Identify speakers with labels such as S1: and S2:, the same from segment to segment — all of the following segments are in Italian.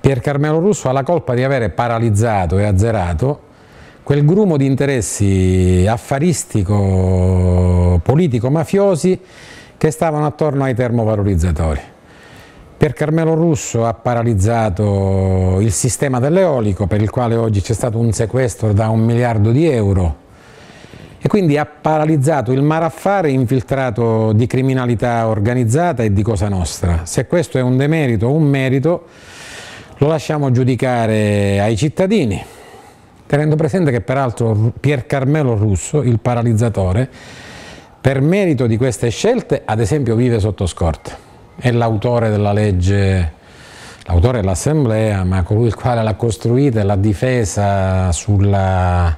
S1: Pier Carmelo Russo ha la colpa di avere paralizzato e azzerato quel grumo di interessi affaristico, politico-mafiosi che stavano attorno ai termovalorizzatori. Per Carmelo Russo ha paralizzato il sistema dell'eolico per il quale oggi c'è stato un sequestro da un miliardo di euro e quindi ha paralizzato il maraffare infiltrato di criminalità organizzata e di Cosa Nostra. Se questo è un demerito o un merito lo lasciamo giudicare ai cittadini, tenendo presente che peraltro Pier Carmelo Russo, il paralizzatore, per merito di queste scelte, ad esempio vive sotto scorta. È l'autore della legge, l'autore dell'assemblea, ma colui il quale l'ha costruita e l'ha difesa sulla,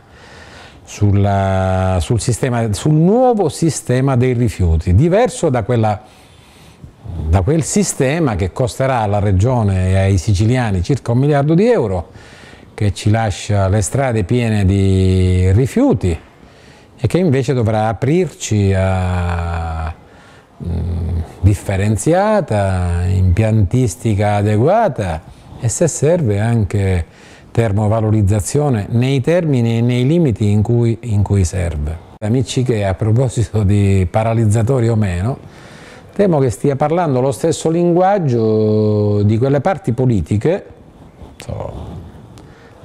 S1: sulla, sul, sistema, sul nuovo sistema dei rifiuti, diverso da quella da quel sistema che costerà alla regione e ai siciliani circa un miliardo di euro, che ci lascia le strade piene di rifiuti e che invece dovrà aprirci a mm, differenziata, impiantistica adeguata e se serve anche termovalorizzazione nei termini e nei limiti in cui, in cui serve. Amici che a proposito di paralizzatori o meno, temo che stia parlando lo stesso linguaggio di quelle parti politiche,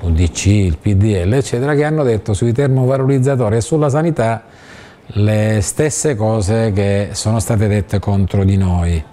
S1: l'UDC, il PDL, eccetera, che hanno detto sui termovalorizzatori e sulla sanità le stesse cose che sono state dette contro di noi.